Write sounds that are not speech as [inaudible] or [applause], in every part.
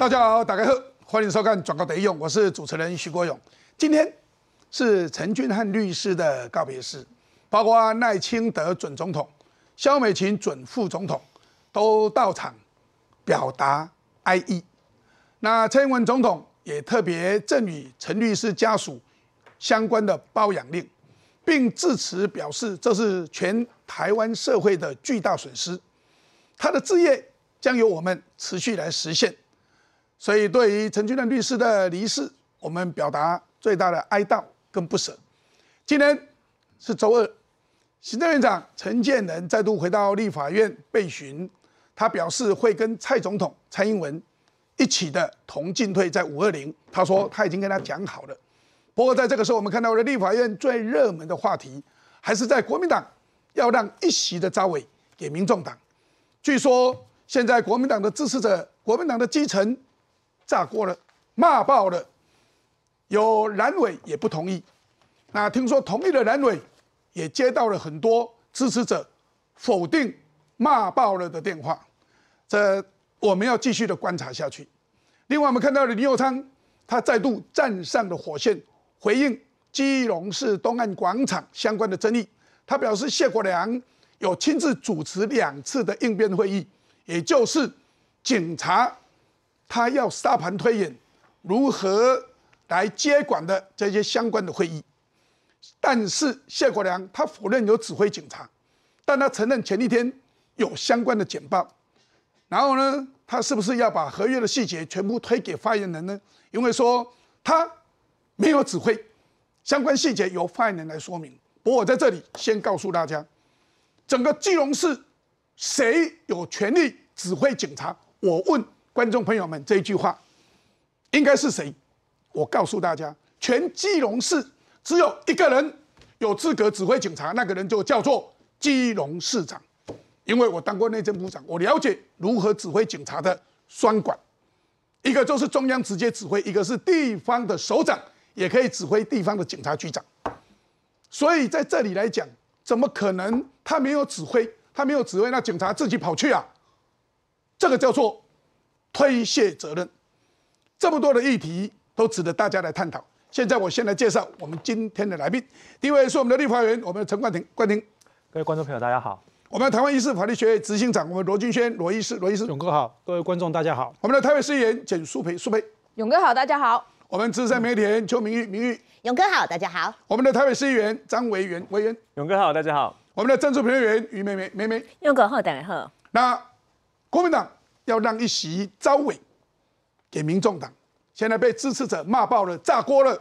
大家好，打开后欢迎收看《转告得用》，我是主持人徐国勇。今天是陈俊翰律师的告别式，包括赖清德准总统、肖美琴准副总统都到场表达哀意。那蔡英文总统也特别赠予陈律师家属相关的包养令，并致辞表示这是全台湾社会的巨大损失，他的志业将由我们持续来实现。所以，对于陈俊任律师的离世，我们表达最大的哀悼跟不舍。今天是周二，行政院长陈建仁再度回到立法院被询，他表示会跟蔡总统、蔡英文一起的同进退，在五二零。他说他已经跟他讲好了。不过，在这个时候，我们看到的立法院最热门的话题，还是在国民党要让一席的招委给民众党。据说，现在国民党的支持者、国民党的基层。炸锅了，骂爆了，有蓝委也不同意。那听说同意的蓝委，也接到了很多支持者否定、骂爆了的电话。这我们要继续的观察下去。另外，我们看到的李佑昌，他再度站上了火线，回应基隆市东岸广场相关的争议。他表示，谢国良有亲自主持两次的应变会议，也就是警察。他要沙盘推演，如何来接管的这些相关的会议？但是谢国良他否认有指挥警察，但他承认前一天有相关的简报。然后呢，他是不是要把合约的细节全部推给发言人呢？因为说他没有指挥，相关细节由发言人来说明。不过我在这里先告诉大家，整个基隆市谁有权利指挥警察？我问。观众朋友们，这一句话应该是谁？我告诉大家，全基隆市只有一个人有资格指挥警察，那个人就叫做基隆市长。因为我当过内政部长，我了解如何指挥警察的双管，一个就是中央直接指挥，一个是地方的首长也可以指挥地方的警察局长。所以在这里来讲，怎么可能他没有指挥？他没有指挥，那警察自己跑去啊？这个叫做。推卸责任，这么多的议题都值得大家来探讨。现在我先来介绍我们今天的来宾，第一位是我们的立法员，我们的陈冠廷，冠廷。各位观众朋友，大家好。我们台湾医师法律学院执行长，我们罗俊轩，罗医师，罗医师。勇哥好。各位观众大家好。我们的台北市议员简淑培，淑培。勇哥好，大家好。我们资深媒体邱明玉，明玉。勇哥好，大家好。我们的台北市议员张维元，维元。勇哥好，大家好。我们的政治评论员于美美，美美。勇哥好，大家好。那国民党。要让一席招委给民众党，现在被支持者骂爆了，炸锅了。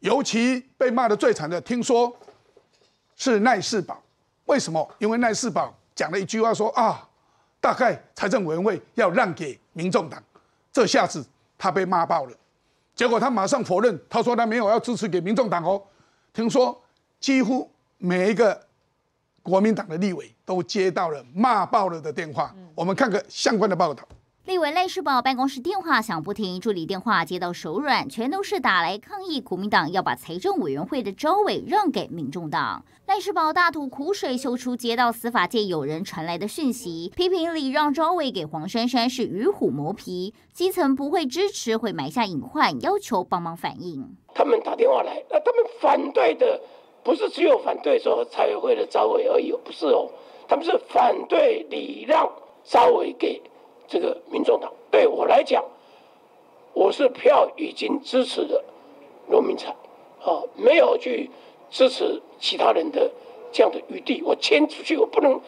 尤其被骂的最惨的，听说是赖世宝。为什么？因为赖世宝讲了一句话，说啊，大概财政委员会要让给民众党，这下子他被骂爆了。结果他马上否认，他说他没有要支持给民众党哦。听说几乎每一个。国民党的立委都接到了骂爆了的电话，我们看个相关的报道。立委赖世宝办公室电话响不停，助理电话接到手软，全都是打来抗议国民党要把财政委员会的周委让给民众党。赖世宝大吐苦水，秀出接到司法界有人传来的讯息，批评里让周委给黄珊珊是与虎谋皮，基层不会支持，会埋下隐患，要求帮忙反映。他们打电话来，那他们反对的。不是只有反对说财委会的招委而已，不是哦，他们是反对礼让招委给这个民众党。对我来讲，我是票已经支持的罗明才，啊，没有去支持其他人的这样的余地。我迁出去，我不能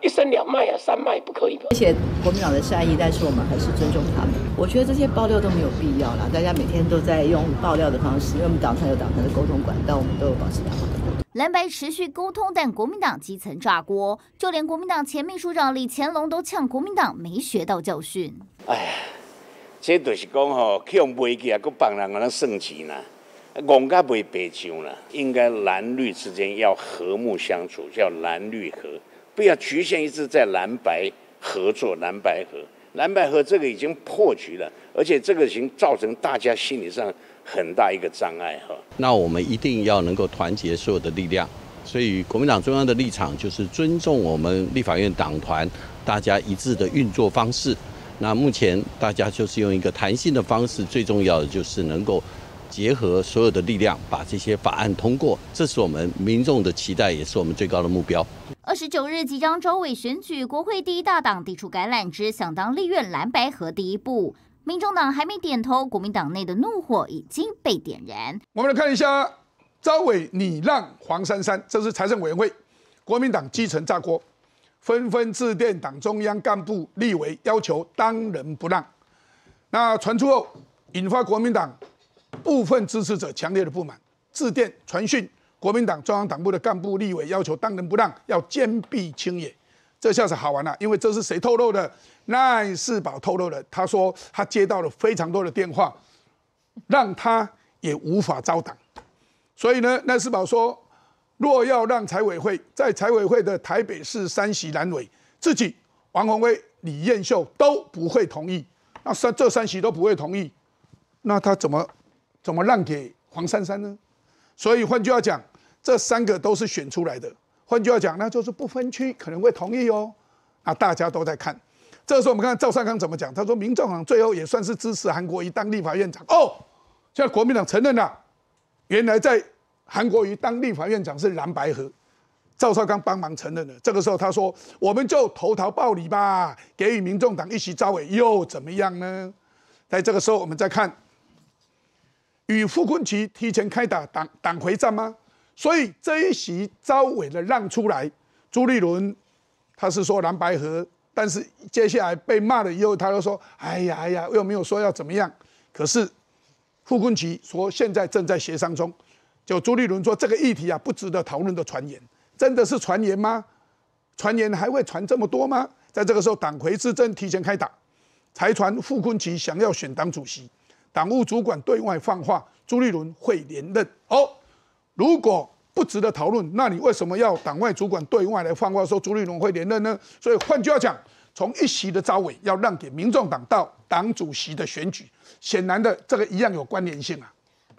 一生两卖呀，三卖不可以的。而且国民党的善意，但是我们还是尊重他们。我觉得这些爆料都没有必要啦。大家每天都在用爆料的方式，因为我们党团有党团的沟通管道，我们都有保持良好的沟通。蓝白持续沟通，但国民党基层抓锅，就连国民党前秘书长李乾隆都呛国民党没学到教训。哎呀，这就是讲哦，去用背起啊，搁帮人安那升级呐，家不会白酒呢，应该蓝绿之间要和睦相处，叫蓝绿和，不要局限一直在蓝白合作，蓝白合。蓝白河这个已经破局了，而且这个已经造成大家心理上很大一个障碍哈。那我们一定要能够团结所有的力量，所以国民党中央的立场就是尊重我们立法院党团大家一致的运作方式。那目前大家就是用一个弹性的方式，最重要的就是能够。结合所有的力量，把这些法案通过，这是我们民众的期待，也是我们最高的目标。二十九日即将招委选举，国会第一大党抵处橄榄枝，想当立院蓝白河第一步。民众党还没点头，国民党内的怒火已经被点燃。我们来看一下，招委拟让黄珊珊，这是财政委员会，国民党基层炸锅，纷纷致电党中央干部立委，要求当仁不让。那传出后，引发国民党。部分支持者强烈的不满，致电传讯国民党中央党部的干部立委，要求当仁不让，要兼壁清野。这下子好玩了，因为这是谁透露的？赖世宝透露的。他说他接到了非常多的电话，让他也无法招党。所以呢，赖世宝说，若要让财委会在财委会的台北市三席蓝委，自己王宏威、李彦秀都不会同意。那三这三席都不会同意，那他怎么？怎么让给黄珊珊呢？所以换句话讲，这三个都是选出来的。换句话讲，那就是不分区可能会同意哦。啊，大家都在看。这时候，我们看看赵少康怎么讲。他说，民众党最后也算是支持韩国瑜当立法院长哦。现在国民党承认了，原来在韩国瑜当立法院长是蓝白河。赵少康帮忙承认了。这个时候他说，我们就投桃报李吧，给予民众党一席招委又怎么样呢？在这个时候，我们再看。与傅昆池提前开打党党魁战吗？所以这一席招委的让出来，朱立伦他是说蓝白合，但是接下来被骂了以后，他又说哎呀哎呀，又没有说要怎么样。可是傅昆池说现在正在协商中。就朱立伦说这个议题啊不值得讨论的传言，真的是传言吗？传言还会传这么多吗？在这个时候党魁之争提前开打，才传傅昆池想要选党主席。党务主管对外放话，朱立伦会连任。哦，如果不值得讨论，那你为什么要党外主管对外来放话说朱立伦会连任呢？所以换句话讲，从一席的招委要让给民众党到党主席的选举，显然的这个一样有关联性啊。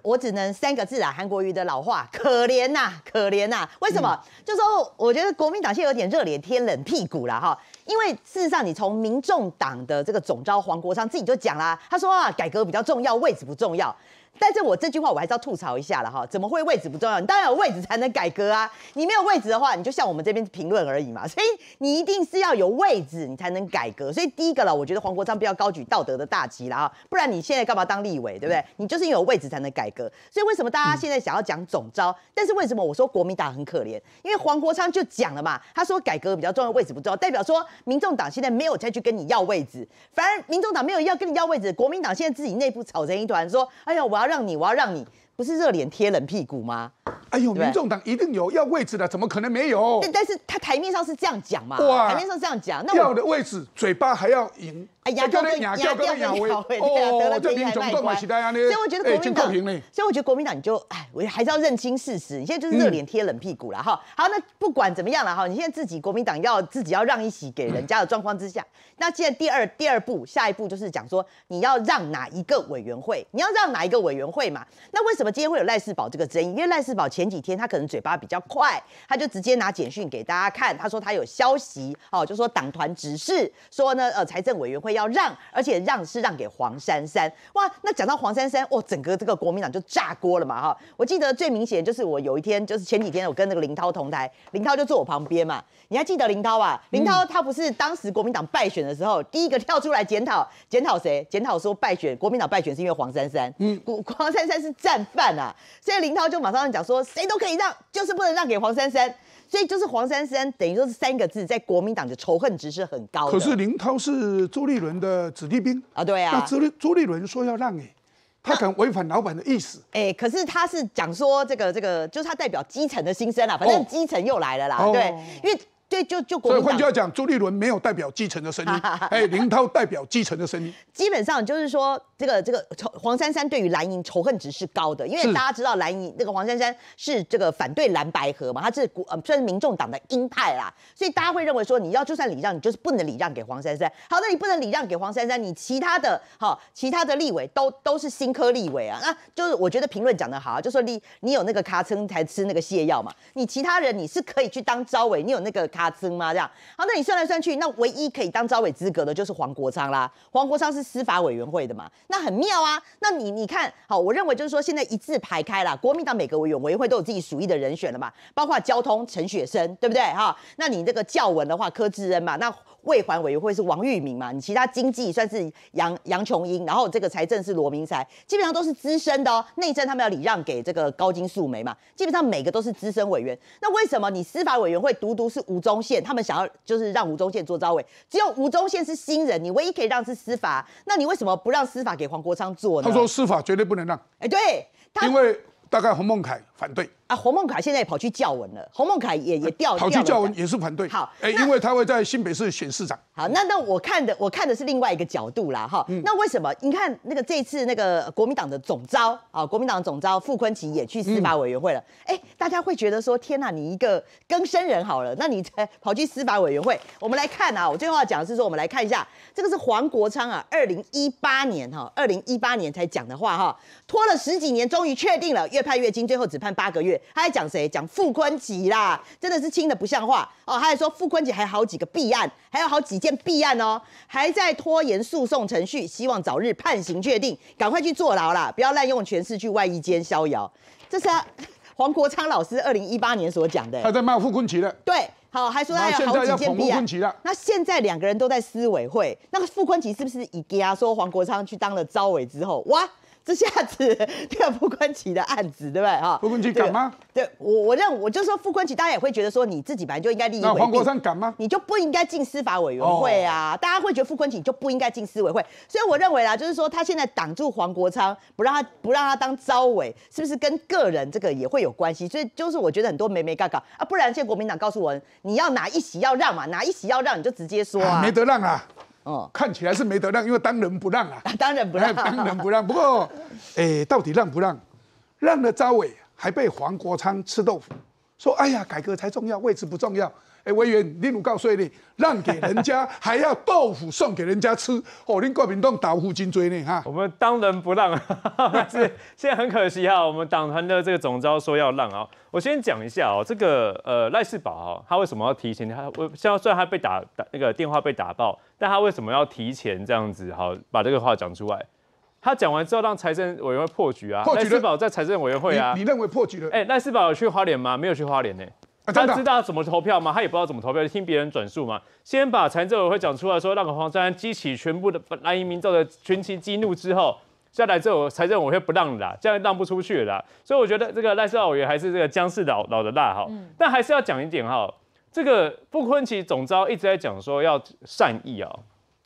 我只能三个字啊，韩国瑜的老话，可怜呐，可怜呐，为什么？就说我觉得国民党现在有点热脸贴冷屁股了哈，因为事实上你从民众党的这个总召黄国昌自己就讲啦，他说啊，改革比较重要，位置不重要。但是我这句话我还是要吐槽一下了哈，怎么会位置不重要？你当然有位置才能改革啊！你没有位置的话，你就像我们这边评论而已嘛。所以你一定是要有位置，你才能改革。所以第一个了，我觉得黄国昌不要高举道德的大旗了啊，不然你现在干嘛当立委，对不对？你就是因为有位置才能改革。所以为什么大家现在想要讲总招？但是为什么我说国民党很可怜？因为黄国昌就讲了嘛，他说改革比较重要，位置不重要。代表说，民众党现在没有再去跟你要位置，反而民众党没有要跟你要位置。国民党现在自己内部吵成一团，说：哎呀，我要。让你，我要让你，不是热脸贴冷屁股吗？哎呦，民众党一定有要位置的，怎么可能没有？但但是他台面上是这样讲嘛，台面上这样讲，那要的位置嘴巴还要赢。亚交跟亚交跟亚委，哦，我这边总部还是大家呢。所以我觉得国民党，所以我觉得国民党，你就哎，我还是要认清事实。你现在就是热脸贴冷屁股了哈。好，那不管怎么样了哈，你现在自己国民党要自己要让一席给人家的状况之下，那现在第二第二步，下一步就是讲说你要让哪一个委员会，你要让哪一个委员会嘛？那为什么今天会有赖世宝这个争议？因为赖世宝前几天他可能嘴巴比较快，他就直接拿简讯给大家看，他说他有消息，哦，就说党团指示说呢，呃，财政委员会。要让，而且让是让给黄珊珊哇！那讲到黄珊珊哦，整个这个国民党就炸锅了嘛哈！我记得最明显就是我有一天，就是前几天我跟那个林涛同台，林涛就坐我旁边嘛。你还记得林涛吧？林涛他不是当时国民党败选的时候，第一个跳出来检讨，检讨谁？检讨说败选，国民党败选是因为黄珊珊，嗯，[laughs] 黄珊珊是战犯啊！所以林涛就马上讲说，谁都可以让，就是不能让给黄珊珊。所以就是黄珊珊，等于说是三个字，在国民党的仇恨值是很高的。可是林涛是周立伦的子弟兵啊，对啊。那朱立朱立伦说要让哎，他敢违反老板的意思哎？可是他是讲说这个这个，就是他代表基层的心声啊，反正基层又来了啦，对，因为。对，就就国民所以换句话讲，朱立伦没有代表基层的声音，[laughs] 哎，林涛代表基层的声音。基本上就是说，这个这个黄珊珊对于蓝营仇恨值是高的，因为大家知道蓝营那个黄珊珊是这个反对蓝白合嘛，他是国呃算是民众党的鹰派啦，所以大家会认为说，你要就算礼让，你就是不能礼让给黄珊珊。好，那你不能礼让给黄珊珊，你其他的，好，其他的立委都都是新科立委啊，那就是我觉得评论讲的好啊，就说你你有那个卡称才吃那个泻药嘛，你其他人你是可以去当招委，你有那个。他争吗？这样好，那你算来算去，那唯一可以当招委资格的就是黄国昌啦。黄国昌是司法委员会的嘛，那很妙啊。那你你看好，我认为就是说现在一字排开了，国民党每个委员委员会都有自己属意的人选了嘛，包括交通陈雪生，对不对哈？那你这个教文的话，柯志恩嘛，那。内环委员会是王玉明嘛？你其他经济算是杨杨琼英，然后这个财政是罗明才，基本上都是资深的哦。内政他们要礼让给这个高金素梅嘛，基本上每个都是资深委员。那为什么你司法委员会独独是吴宗宪？他们想要就是让吴宗宪做招委，只有吴宗宪是新人，你唯一可以让是司法，那你为什么不让司法给黄国昌做呢？他说司法绝对不能让。哎，对，因为大概洪孟凯反对。啊，洪孟凯现在跑去教文了，洪孟凯也也掉，跑去教文也是反对。好，哎，因为他会在新北市选市长。好，那那我看的我看的是另外一个角度啦，哈，那为什么？你看那个这次那个国民党的总招啊，国民党总招，傅昆萁也去司法委员会了。哎，大家会觉得说，天呐，你一个更生人好了，那你才 [laughs] 跑去司法委员会？我们来看啊，我最后要讲的是说，我们来看一下，这个是黄国昌啊，二零一八年哈，二零一八年才讲的话哈，拖了十几年，终于确定了越判越轻，最后只判八个月。还在讲谁？讲傅昆吉啦，真的是轻的不像话哦。还说傅昆吉还好几个弊案，还有好几件弊案哦，还在拖延诉讼程序，希望早日判刑确定，赶快去坐牢啦，不要滥用权势去外衣间逍遥。这是黄国昌老师二零一八年所讲的，他在骂傅昆萁的。对，好，还说他有好几件弊案。那现在两个人都在私委会，那个傅昆吉是不是以他说黄国昌去当了招委之后哇？这下子掉傅坤奇的案子，对不对哈？傅坤奇敢吗？对我，我认我就说，傅坤奇大家也会觉得说，你自己本来就应该利益。那黄国昌敢吗？你就不应该进司法委员会啊！大家会觉得富坤奇就不应该进司委会，所以我认为啦，就是说他现在挡住黄国昌，不让他不让他当招委，是不是跟个人这个也会有关系？所以就是我觉得很多没没嘎嘎啊，不然现在国民党告诉我，你要哪一席要让嘛，哪一席要让你就直接说啊，没得让啊。看起来是没得让，因为当仁不让啊。[laughs] 当然不让，当仁不让。不过，[laughs] 哎，到底让不让？让了，张伟还被黄国昌吃豆腐，说：“哎呀，改革才重要，位置不重要。”哎，委员，你唔告诉你，让给人家，还要豆腐送给人家吃？哦，你国民党打虎金追呢哈？我们当仁不让啊！[laughs] 是，现在很可惜哈，我们党团的这个总召说要让啊。我先讲一下哦，这个呃赖世宝哈，他为什么要提前？他我现在然他被打打那个电话被打爆，但他为什么要提前这样子？好，把这个话讲出来。他讲完之后，让财政委员会破局啊？赖世宝在财政委员会啊？你认为破局了？哎，赖世宝有去花莲吗？没有去花莲呢。他知道怎么投票吗？他也不知道怎么投票，听别人转述嘛。先把财政委会讲出来，说让个黄山激起全部的蓝营民众的群情激怒之后，下来之后财政委会不让了，这样让不出去了。所以我觉得这个赖世葆议还是这个姜氏老老的大哈，但还是要讲一点哈，这个傅昆奇总招一直在讲说要善意啊。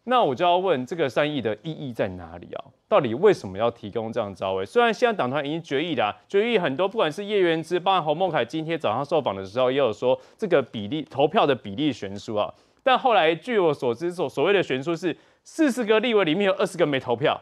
那我就要问这个善意的意义在哪里啊？到底为什么要提供这样招？位？虽然现在党团已经决议啦，决议很多，不管是叶元之、包括侯孟凯，今天早上受访的时候也有说这个比例投票的比例悬殊啊。但后来据我所知，所所谓的悬殊是四十个立委里面有二十个没投票，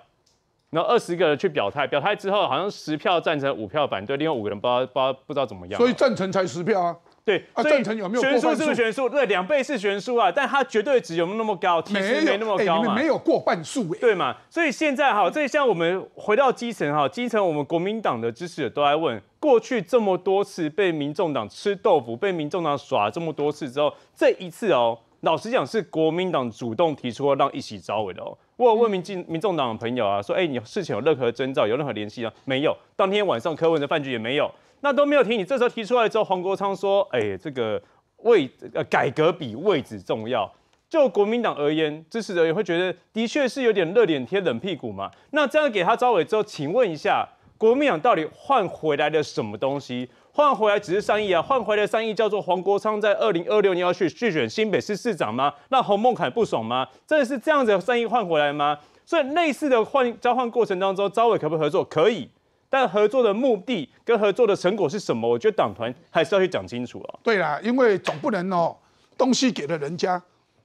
那二十个人去表态，表态之后好像十票赞成，五票反对，另外五个人不知不不知道怎么样，所以赞成才十票啊。对，所以悬殊是悬殊，对，两倍是悬殊啊，但它绝对值有没那么高，体数没那么高嘛，没有过半数，对嘛？所以现在哈，这像我们回到基层哈，基层我们国民党的支持者都在问，过去这么多次被民众党吃豆腐，被民众党耍这么多次之后，这一次哦，老实讲是国民党主动提出让一起招委的哦。我问民进、民众党的朋友啊，说，哎，你事情有任何征兆，有任何联系啊？没有，当天晚上柯文的饭局也没有。那都没有提你，这时候提出来之后，黄国昌说：“哎，这个位呃改革比位置重要。”就国民党而言，支持者也会觉得的确是有点热脸贴冷屁股嘛。那这样给他招伟之后，请问一下，国民党到底换回来了什么东西？换回来只是善意啊？换回来的善意叫做黄国昌在二零二六年要去竞选新北市市长吗？那侯孟凯不爽吗？真的是这样子善意换回来吗？所以类似的换交换过程当中，招伟可不可以合作？可以。但合作的目的跟合作的成果是什么？我觉得党团还是要去讲清楚了。对啦，因为总不能哦，东西给了人家，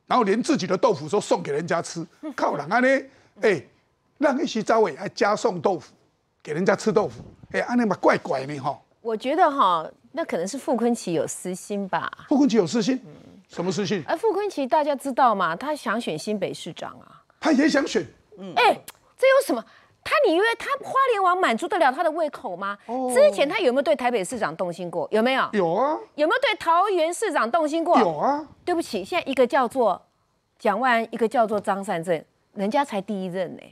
然后连自己的豆腐都送给人家吃，靠人啊呢？哎，让一些招委还加送豆腐给人家吃豆腐，哎，安尼嘛怪怪的哈。我觉得哈，那可能是傅昆奇有私心吧。傅昆奇有私心，什么私心？哎，傅昆奇大家知道吗？他想选新北市长啊。他也想选。哎，这有什么？他你以为他花莲王满足得了他的胃口吗？之前他有没有对台北市长动心过？有没有？有啊。有没有对桃园市长动心过？有啊。对不起，现在一个叫做蒋万安，一个叫做张善政，人家才第一任呢，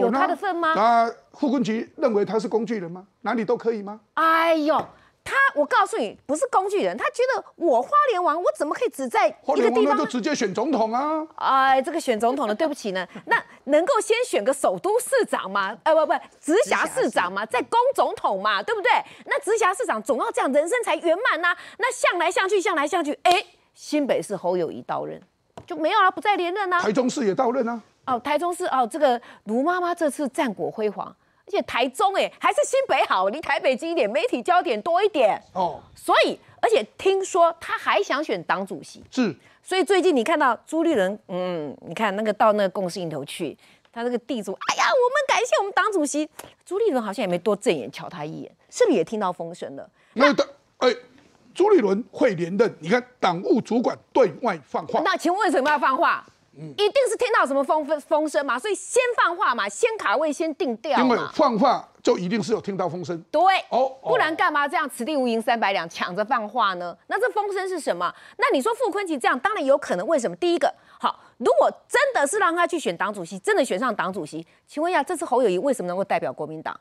有他的份吗？那傅昆萁认为他是工具人吗？哪里都可以吗？哎呦。他，我告诉你，不是工具人。他觉得我花莲王，我怎么可以只在一个地方？花就直接选总统啊！哎，这个选总统的，对不起呢。那能够先选个首都市长吗？哎，不不，直辖市长嘛，在攻总统嘛，对不对？那直辖市长总要这样，人生才圆满呐。那向来向去，向来向去，哎，新北市侯友谊到任就没有啊，不再连任啊。台中市也到任啊。哦，台中市哦，这个卢妈妈这次战果辉煌。而且台中哎，还是新北好，离台北近一点，媒体焦点多一点哦。所以，而且听说他还想选党主席，是。所以最近你看到朱立伦，嗯，你看那个到那个共事镜头去，他那个地主，哎呀，我们感谢我们党主席朱立伦，好像也没多正眼瞧他一眼，是不是也听到风声了？那的，哎，朱立伦会连任，你看党务主管对外放话，那请问为什么要放话？一定是听到什么风风风声嘛，所以先放话嘛，先卡位，先定调因为放话就一定是有听到风声。对，哦，不然干嘛这样此地无银三百两，抢着放话呢？那这风声是什么？那你说傅坤奇这样，当然有可能。为什么？第一个，好，如果真的是让他去选党主席，真的选上党主席，请问一下，这次侯友谊为什么能够代表国民党？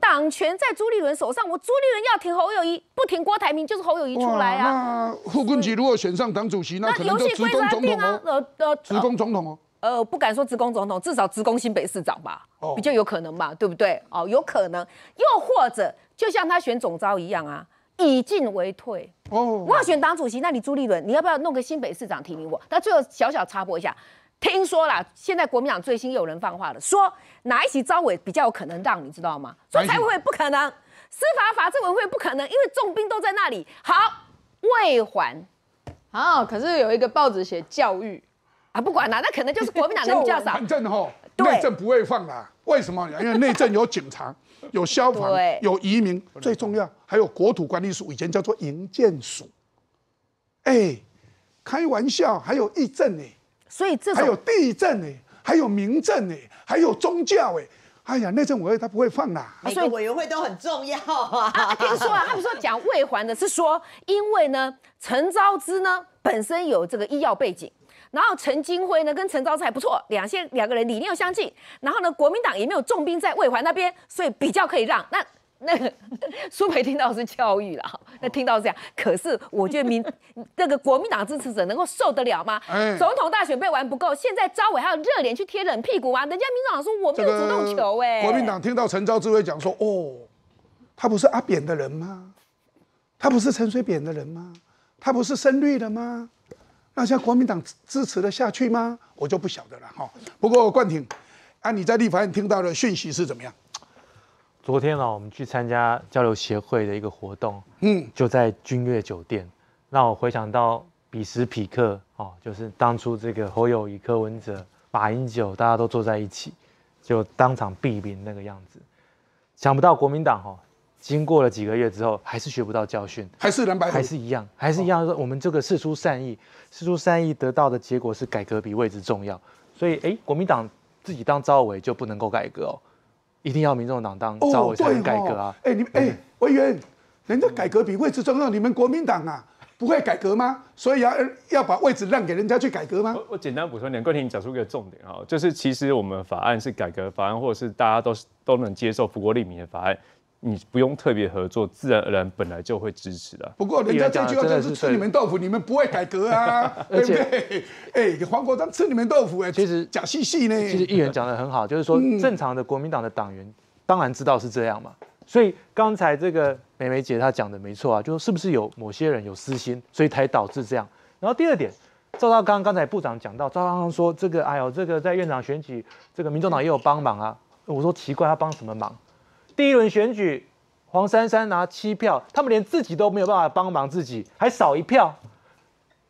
党权在朱立伦手上，我朱立伦要挺侯友谊，不挺郭台铭，就是侯友谊出来啊。那傅昆萁如果选上党主席，那可能就职工总统啊。呃呃，职工总统哦。呃，不敢说职工总统，至少职工新北市长吧，比较有可能嘛，对不对？哦，有可能。又或者，就像他选总招一样啊，以进为退。哦，我要选党主席，那你朱立伦，你要不要弄个新北市长提名我？那最后小小插播一下。听说了，现在国民党最新有人放话了，说哪一席招委比较有可能让？你知道吗？说财委会不可能，司法法制委会不可能，因为重兵都在那里。好，未环。啊，可是有一个报纸写教育啊，不管了，那可能就是国民党 [laughs] 人比较少。反正吼，内政不会放啦。为什么？[laughs] 因为内政有警察、有消防、有移民，最重要还有国土管理署，以前叫做营建署。哎，开玩笑，还有议政呢。所以这还有地震哎，还有民政哎，还有宗教哎，哎呀，内政委员他不会放啦。所以委员会都很重要啊。听说啊，他们说讲魏环的是说，因为呢，陈昭之呢本身有这个医药背景，然后陈金辉呢跟陈昭之还不错，两县两个人理念又相近，然后呢国民党也没有重兵在魏环那边，所以比较可以让那。那个 [laughs] 苏培听到是教育了，那听到这样，可是我觉得民 [laughs] 这个国民党支持者能够受得了吗？总统大选被玩不够，现在招委还有热脸去贴冷屁股吗？人家民进党说我没有主动求哎，国民党听到陈昭志会讲说哦，他不是阿扁的人吗？他不是陈水扁的人吗？他不是深绿的吗？那像国民党支持的下去吗？我就不晓得了哈。不过冠廷，啊，你在立法院听到的讯息是怎么样？昨天哦，我们去参加交流协会的一个活动，嗯，就在君悦酒店。让我回想到彼时匹克哦，就是当初这个侯友谊、柯文哲、马英九，大家都坐在一起，就当场毙命那个样子。想不到国民党哦，经过了几个月之后，还是学不到教训，还是蓝白，还是一样，还是一样。我们这个事出善意，事出善意得到的结果是改革比位置重要。所以哎，国民党自己当招委就不能够改革哦。一定要民众党当，找我能改革啊！哎，你们哎，委员，人家改革比位置重要，你们国民党啊，不会改革吗？所以要要把位置让给人家去改革吗？我我简单补充，连冠你讲出一个重点啊，就是其实我们法案是改革法案，或者是大家都是都能接受福国利民的法案。你不用特别合作，自然而然本来就会支持的。不过人家这句话就是吃你们豆腐，你们不会改革啊，[laughs] 对不对？[laughs] 哎，黄国章吃你们豆腐哎，其实假兮兮呢。其实议员讲的很好，[laughs] 就是说正常的国民党的党员当然知道是这样嘛。所以刚才这个梅梅姐她讲的没错啊，就是不是有某些人有私心，所以才导致这样。然后第二点，赵大刚刚才部长讲到，赵大刚说这个哎呦，这个在院长选举，这个民众党也有帮忙啊。我说奇怪，他帮什么忙？第一轮选举，黄珊珊拿七票，他们连自己都没有办法帮忙自己，还少一票。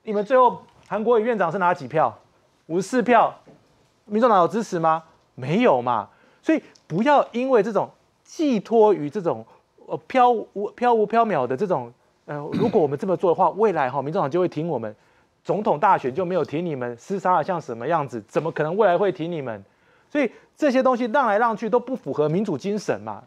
你们最后韩国瑜院长是拿几票？五十四票。民众党有支持吗？没有嘛。所以不要因为这种寄托于这种呃飘无飘无缥缈的这种呃，如果我们这么做的话，未来哈民众党就会挺我们，总统大选就没有挺你们，厮杀的像什么样子？怎么可能未来会挺你们？所以这些东西让来让去都不符合民主精神嘛。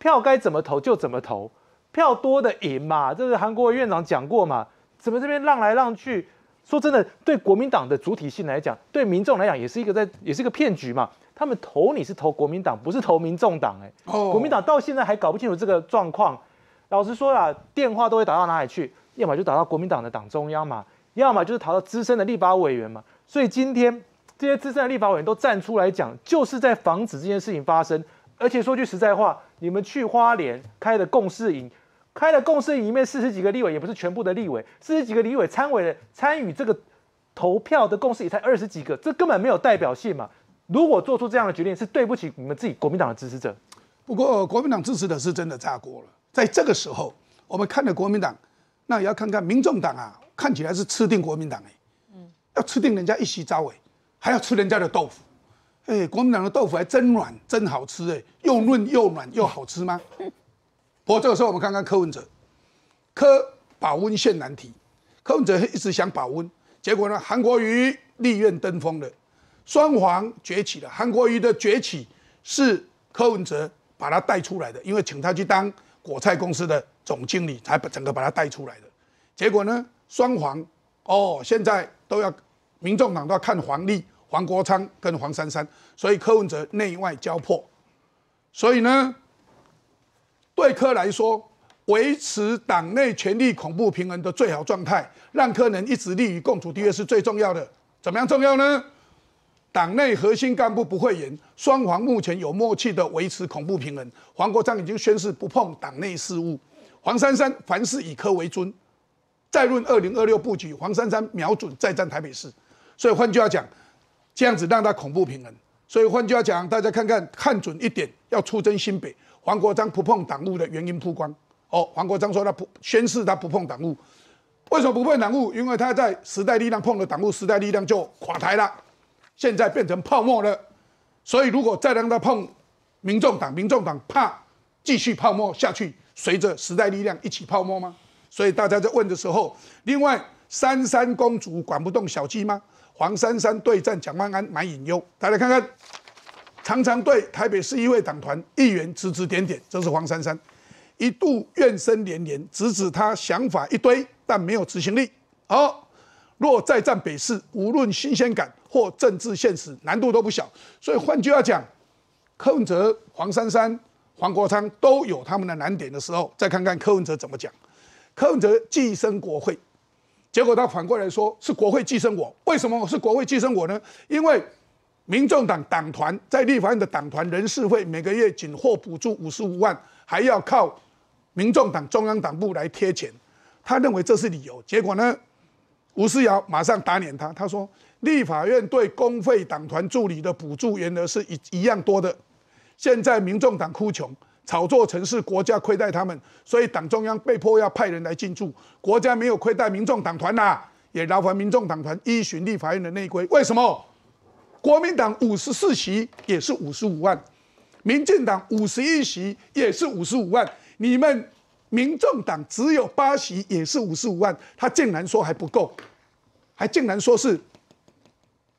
票该怎么投就怎么投，票多的赢嘛。这是韩国的院长讲过嘛，怎么这边浪来浪去？说真的，对国民党的主体性来讲，对民众来讲，也是一个在，也是一个骗局嘛。他们投你是投国民党，不是投民众党。哎，国民党到现在还搞不清楚这个状况。老实说啊，电话都会打到哪里去？要么就打到国民党的党中央嘛，要么就是打到资深的立法委员嘛。所以今天这些资深的立法委员都站出来讲，就是在防止这件事情发生。而且说句实在话，你们去花莲开的共事营，开的共事营里面四十几个立委也不是全部的立委，四十几个立委参委的参与这个投票的共识也才二十几个，这根本没有代表性嘛。如果做出这样的决定，是对不起你们自己国民党的支持者。不过国民党支持的是真的炸锅了，在这个时候，我们看着国民党，那也要看看民众党啊，看起来是吃定国民党哎，嗯，要吃定人家一席招哎，还要吃人家的豆腐。哎，国民党的豆腐还真软，真好吃哎，又嫩又软又好吃吗？[laughs] 不过这个时候我们看看柯文哲，柯保温现难题，柯文哲一直想保温，结果呢，韩国瑜立院登峰了，双黄崛起了，韩国瑜的崛起是柯文哲把他带出来的，因为请他去当果菜公司的总经理，才把整个把他带出来的。结果呢，双黄，哦，现在都要民众党都要看黄历。黄国昌跟黄珊珊，所以柯文哲内外交迫，所以呢，对柯来说，维持党内权力恐怖平衡的最好状态，让柯能一直立于共处第二是最重要的。怎么样重要呢？党内核心干部不会言，双黄目前有默契的维持恐怖平衡。黄国昌已经宣誓不碰党内事务，黄珊珊凡事以柯为尊。再论二零二六布局，黄珊珊瞄准再战台北市，所以换句话讲。这样子让他恐怖平衡，所以换句话讲，大家看看看准一点，要出征新北。黄国章不碰党务的原因曝光哦。黄国章说他不宣誓，他不碰党务，为什么不碰党务？因为他在时代力量碰了党务，时代力量就垮台了，现在变成泡沫了。所以如果再让他碰民众党，民众党怕继续泡沫下去，随着时代力量一起泡沫吗？所以大家在问的时候，另外三三公主管不动小鸡吗？黄珊珊对战蒋万安蛮隐忧，大家看看，常常对台北市议会党团议员指指点点，这是黄珊珊，一度怨声连连，指指他想法一堆，但没有执行力。好，若再战北市，无论新鲜感或政治现实，难度都不小。所以换句话讲，柯文哲、黄珊珊、黄国昌都有他们的难点的时候，再看看柯文哲怎么讲。柯文哲寄生国会。结果他反过来说是国会寄生我，为什么我是国会寄生我呢？因为民众党党团在立法院的党团人事会每个月仅获补助五十五万，还要靠民众党中央党部来贴钱，他认为这是理由。结果呢，吴思瑶马上打脸他，他说立法院对公费党团助理的补助原来是一一样多的，现在民众党哭穷。炒作成是国家亏待他们，所以党中央被迫要派人来进驻。国家没有亏待民众党团呐，也劳烦民众党团依循立法院的内规。为什么？国民党五十四席也是五十五万，民进党五十一席也是五十五万，你们民众党只有八席也是五十五万，他竟然说还不够，还竟然说是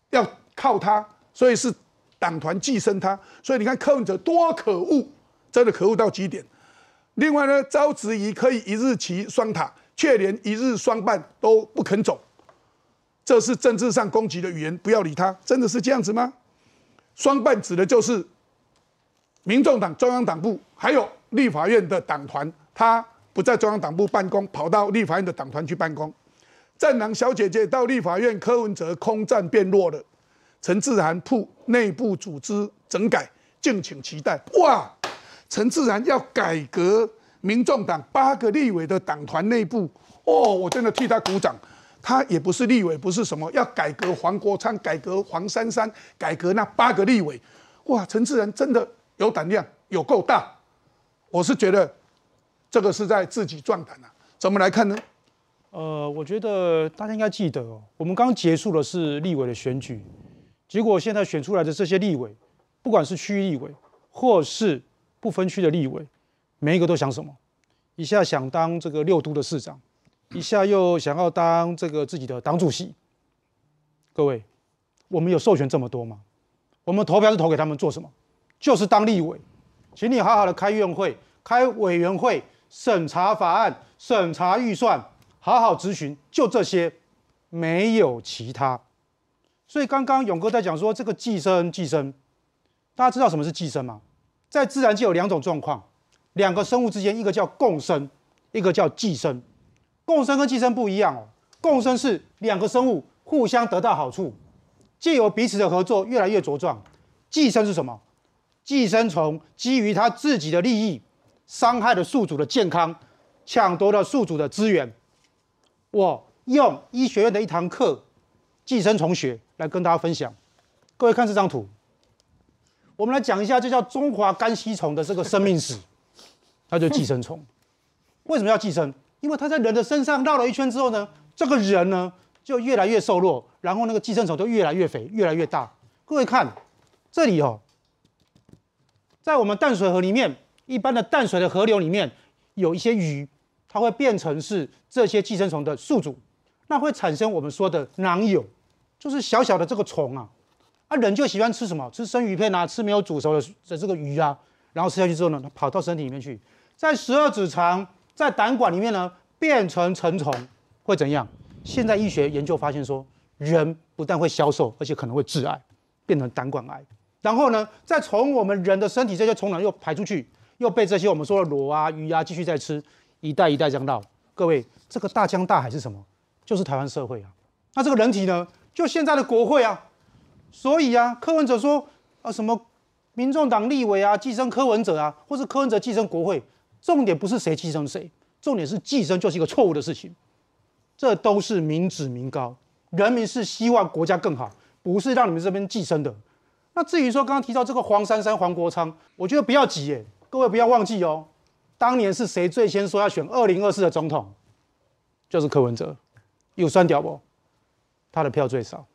要靠他，所以是党团寄生他。所以你看柯文哲多可恶。真的可恶到极点。另外呢，招子怡可以一日骑双塔，却连一日双半都不肯走。这是政治上攻击的语言，不要理他。真的是这样子吗？双半指的就是民众党中央党部，还有立法院的党团，他不在中央党部办公，跑到立法院的党团去办公。战狼小姐姐到立法院，柯文哲空战变弱了，陈志涵铺内部组织整改，敬请期待。哇！陈自然要改革民众党八个立委的党团内部哦，我真的替他鼓掌。他也不是立委，不是什么要改革黄国昌、改革黄珊珊、改革那八个立委，哇！陈自然真的有胆量，有够大。我是觉得这个是在自己壮胆啊。怎么来看呢？呃，我觉得大家应该记得，我们刚结束的是立委的选举，结果现在选出来的这些立委，不管是区域立委或是不分区的立委，每一个都想什么？一下想当这个六都的市长，一下又想要当这个自己的党主席。各位，我们有授权这么多吗？我们投票是投给他们做什么？就是当立委，请你好好的开院会、开委员会、审查法案、审查预算、好好质询，就这些，没有其他。所以刚刚勇哥在讲说这个寄生、寄生，大家知道什么是寄生吗？在自然界有两种状况，两个生物之间，一个叫共生，一个叫寄生。共生跟寄生不一样哦，共生是两个生物互相得到好处，借由彼此的合作越来越茁壮。寄生是什么？寄生虫基于它自己的利益，伤害了宿主的健康，抢夺了宿主的资源。我用医学院的一堂课，寄生虫学来跟大家分享。各位看这张图。我们来讲一下，就叫中华肝吸虫的这个生命史，它 [laughs] 就寄生虫。为什么要寄生？因为它在人的身上绕了一圈之后呢，这个人呢就越来越瘦弱，然后那个寄生虫就越来越肥、越来越大。各位看这里哦，在我们淡水河里面，一般的淡水的河流里面有一些鱼，它会变成是这些寄生虫的宿主，那会产生我们说的囊友，就是小小的这个虫啊。那人就喜欢吃什么？吃生鱼片啊，吃没有煮熟的在这个鱼啊，然后吃下去之后呢，它跑到身体里面去，在十二指肠，在胆管里面呢变成成虫，会怎样？现在医学研究发现说，人不但会消瘦，而且可能会致癌，变成胆管癌。然后呢，再从我们人的身体这些虫卵又排出去，又被这些我们说的螺啊、鱼啊继续再吃，一代一代这样闹。各位，这个大江大海是什么？就是台湾社会啊。那这个人体呢，就现在的国会啊。所以啊，柯文哲说啊什么，民众党立委啊，寄生柯文哲啊，或是柯文哲寄生国会，重点不是谁寄生谁，重点是寄生就是一个错误的事情，这都是民脂民膏，人民是希望国家更好，不是让你们这边寄生的。那至于说刚刚提到这个黄珊珊、黄国昌，我觉得不要急耶，各位不要忘记哦，当年是谁最先说要选二零二四的总统，就是柯文哲，有算掉不？他的票最少。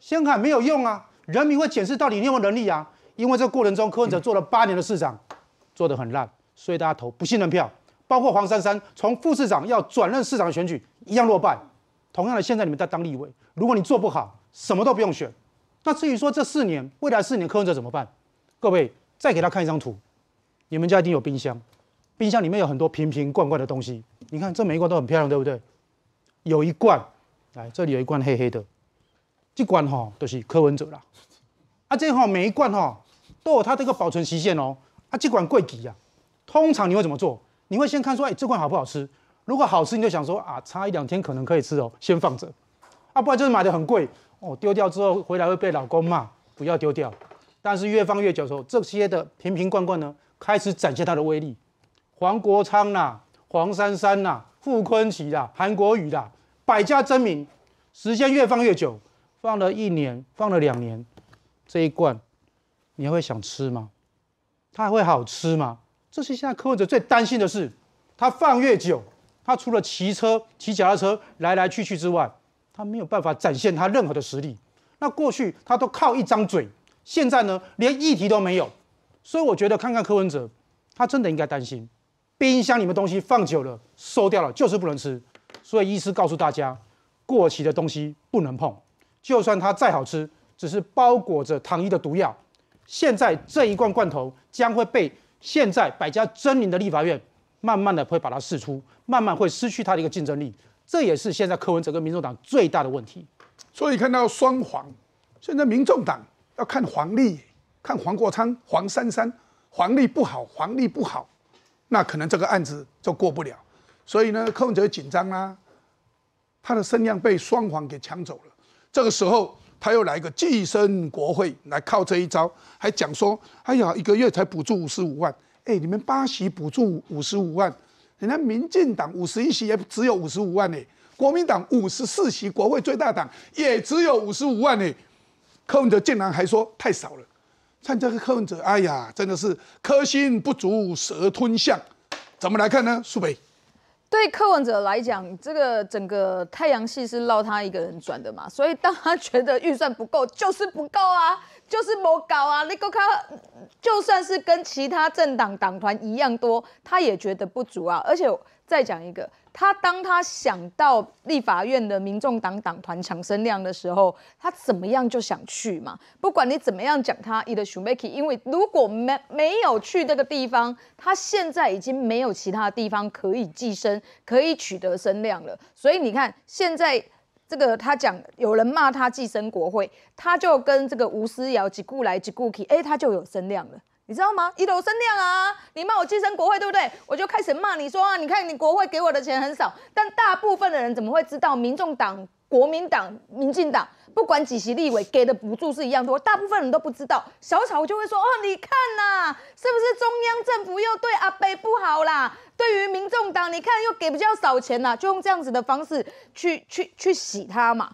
先喊没有用啊！人民会检视到底你有没有能力啊！因为这过程中柯文哲做了八年的市长，做得很烂，所以大家投不信任票。包括黄珊珊从副市长要转任市长的选举一样落败。同样的，现在你们在当立委，如果你做不好，什么都不用选。那至于说这四年、未来四年柯文哲怎么办？各位再给他看一张图，你们家一定有冰箱，冰箱里面有很多瓶瓶罐罐的东西。你看这每一罐都很漂亮，对不对？有一罐，来这里有一罐黑黑的。这罐哈就是柯文哲啦，啊这哈每一罐哈都有它这个保存期限哦，啊这罐贵极呀，通常你会怎么做？你会先看说，哎这罐好不好吃？如果好吃，你就想说啊差一两天可能可以吃哦，先放着。啊不然就是买的很贵哦，丢掉之后回来会被老公骂，不要丢掉。但是越放越久的时候，这些的瓶瓶罐罐呢开始展现它的威力。黄国昌啦、黄珊珊啦、傅坤奇啦、韩国瑜啦，百家争鸣，时间越放越久。放了一年，放了两年，这一罐，你还会想吃吗？它还会好吃吗？这是现在柯文哲最担心的事。他放越久，他除了骑车、骑脚踏车来来去去之外，他没有办法展现他任何的实力。那过去他都靠一张嘴，现在呢，连议题都没有。所以我觉得，看看柯文哲，他真的应该担心。冰箱里的东西放久了，馊掉了，就是不能吃。所以医师告诉大家，过期的东西不能碰。就算它再好吃，只是包裹着糖衣的毒药。现在这一罐罐头将会被现在百家争鸣的立法院，慢慢的会把它试出，慢慢会失去它的一个竞争力。这也是现在柯文哲跟民众党最大的问题。所以看到双黄，现在民众党要看黄历，看黄国昌、黄珊珊，黄历不好，黄历不好，那可能这个案子就过不了。所以呢，柯文哲紧张啦，他的声量被双黄给抢走了。这个时候，他又来一个寄生国会，来靠这一招，还讲说：“哎呀，一个月才补助五十五万，哎，你们八席补助五十五万，人家民进党五十一席也只有五十五万呢，国民党五十四席国会最大党也只有五十五万呢。”柯文哲竟然还说太少了，看这个柯文哲，哎呀，真的是颗心不足蛇吞象，怎么来看呢？苏北。对柯文哲来讲，这个整个太阳系是绕他一个人转的嘛，所以当他觉得预算不够，就是不够啊，就是某搞啊，你 g 看，就算是跟其他政党党团一样多，他也觉得不足啊，而且。再讲一个，他当他想到立法院的民众党党团抢声量的时候，他怎么样就想去嘛？不管你怎么样讲他，伊德舒贝基，因为如果没没有去那个地方，他现在已经没有其他地方可以寄生，可以取得声量了。所以你看，现在这个他讲有人骂他寄生国会，他就跟这个吴思瑶及顾来及顾去，哎，他就有声量了。你知道吗？一楼生亮啊！你骂我寄生国会对不对？我就开始骂你说啊！你看你国会给我的钱很少，但大部分的人怎么会知道？民众党、国民党、民进党，不管几席立委给的补助是一样多，大部分人都不知道。小草就会说哦，你看呐，是不是中央政府又对阿贝不好啦？对于民众党，你看又给比较少钱呐，就用这样子的方式去去去洗他嘛。